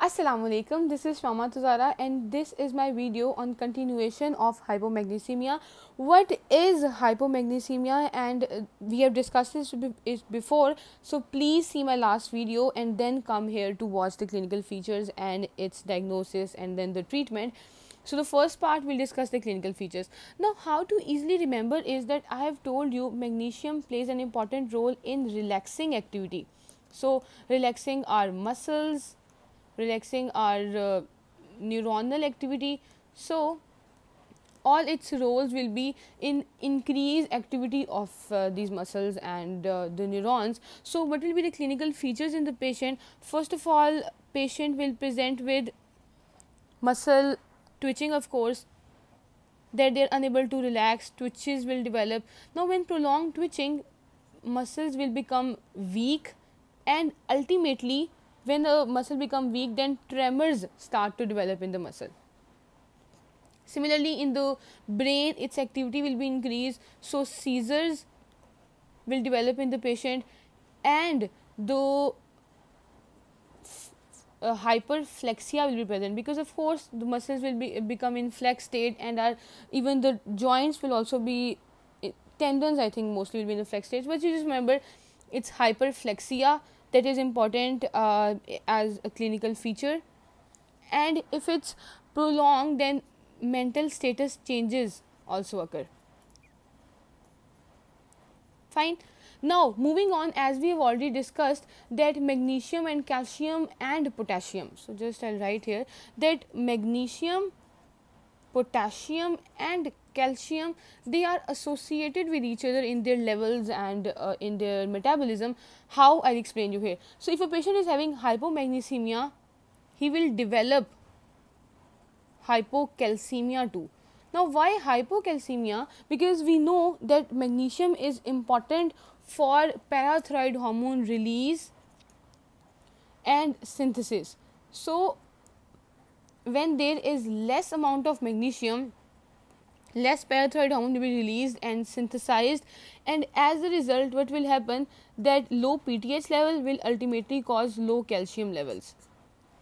Assalamu alaikum this is Shama Tuzara and this is my video on continuation of hypomagnesemia what is hypomagnesemia and uh, we have discussed this before so please see my last video and then come here to watch the clinical features and its diagnosis and then the treatment so the first part we'll discuss the clinical features. Now how to easily remember is that I have told you magnesium plays an important role in relaxing activity. So relaxing our muscles, relaxing our uh, neuronal activity. So, all its roles will be in increase activity of uh, these muscles and uh, the neurons so what will be the clinical features in the patient first of all patient will present with muscle twitching of course that they are unable to relax twitches will develop now when prolonged twitching muscles will become weak and ultimately when the muscle become weak then tremors start to develop in the muscle similarly in the brain its activity will be increased so seizures will develop in the patient and the uh, hyperflexia will be present because of course the muscles will be become in flex state and are even the joints will also be eh, tendons i think mostly will be in the flex state but you just remember it's hyperflexia that is important uh, as a clinical feature and if it's prolonged then mental status changes also occur fine now moving on as we have already discussed that magnesium and calcium and potassium so just i'll write here that magnesium potassium and calcium they are associated with each other in their levels and uh, in their metabolism how i'll explain you here so if a patient is having hypomagnesemia he will develop hypocalcemia too now why hypocalcemia because we know that magnesium is important for parathyroid hormone release and synthesis so when there is less amount of magnesium less parathyroid hormone to be released and synthesized and as a result what will happen that low pTH level will ultimately cause low calcium levels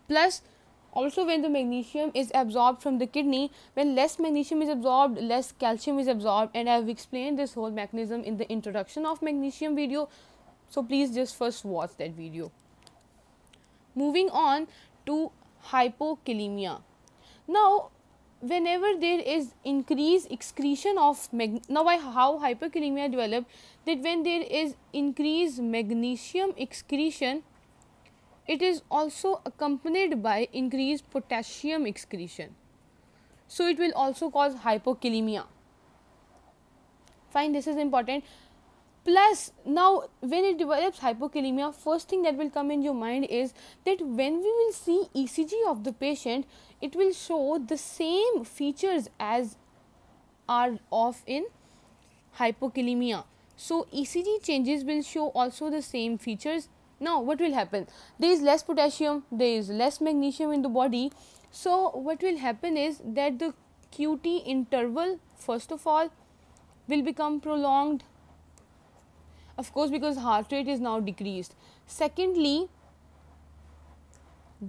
plus also when the magnesium is absorbed from the kidney when less magnesium is absorbed less calcium is absorbed and i have explained this whole mechanism in the introduction of magnesium video so please just first watch that video moving on to hypokalemia now whenever there is increased excretion of now why how hyperkalemia develop that when there is increased magnesium excretion it is also accompanied by increased potassium excretion so it will also cause hypokalemia fine this is important plus now when it develops hypokalemia first thing that will come in your mind is that when we will see ecg of the patient it will show the same features as are of in hypokalemia so ecg changes will show also the same features now what will happen there is less potassium there is less magnesium in the body so what will happen is that the qt interval first of all will become prolonged of course because heart rate is now decreased secondly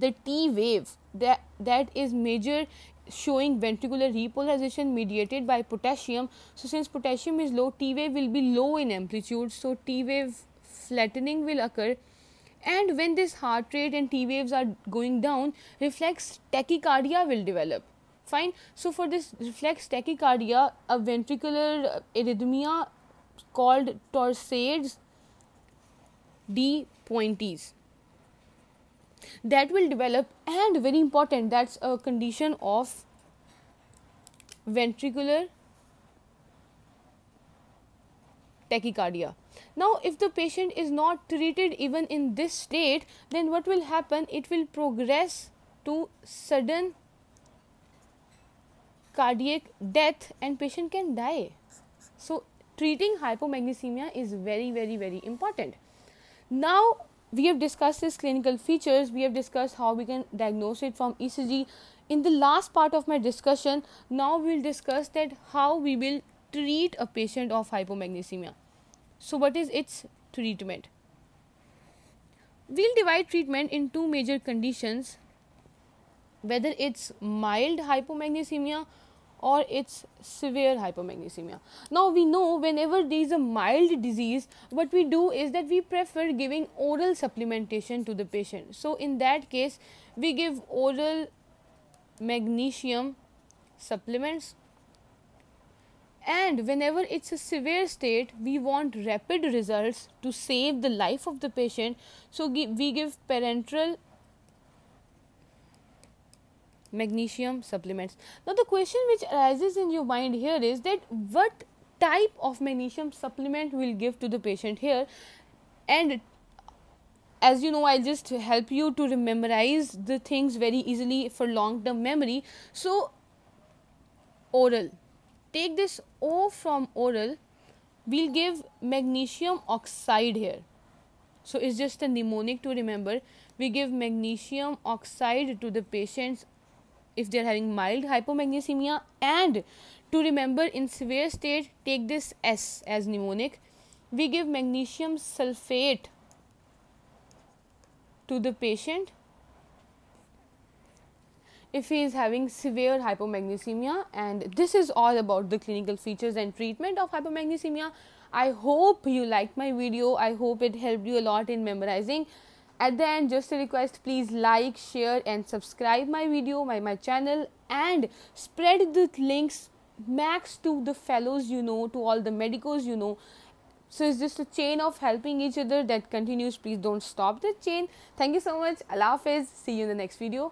the t wave that that is major showing ventricular repolarization mediated by potassium so since potassium is low t wave will be low in amplitude so t wave flattening will occur and when this heart rate and t waves are going down reflex tachycardia will develop fine so for this reflex tachycardia a ventricular uh, arrhythmia called torsades D pointies that will develop and very important that's a condition of ventricular tachycardia. Now, if the patient is not treated even in this state, then what will happen? It will progress to sudden cardiac death and patient can die. So, treating hypomagnesemia is very, very, very important. Now, we have discussed its clinical features, we have discussed how we can diagnose it from ECG. In the last part of my discussion, now we will discuss that how we will treat a patient of hypomagnesemia. So, what is its treatment? We will divide treatment in two major conditions whether it's mild hypomagnesemia or it's severe hypomagnesemia. Now we know whenever there is a mild disease, what we do is that we prefer giving oral supplementation to the patient. So in that case, we give oral magnesium supplements and whenever it's a severe state we want rapid results to save the life of the patient so we give parenteral magnesium supplements. Now, the question which arises in your mind here is that what type of magnesium supplement will give to the patient here and as you know i'll just help you to memorize the things very easily for long term memory so oral take this o from oral we'll give magnesium oxide here so it's just a mnemonic to remember we give magnesium oxide to the patient's if they are having mild hypomagnesemia and to remember in severe state take this S as mnemonic we give magnesium sulfate to the patient if he is having severe hypomagnesemia and this is all about the clinical features and treatment of hypomagnesemia i hope you liked my video i hope it helped you a lot in memorizing at the end, just a request please like, share, and subscribe my video, my, my channel, and spread the links max to the fellows you know, to all the medicos you know. So it's just a chain of helping each other that continues. Please don't stop the chain. Thank you so much. Allah Hafiz. See you in the next video.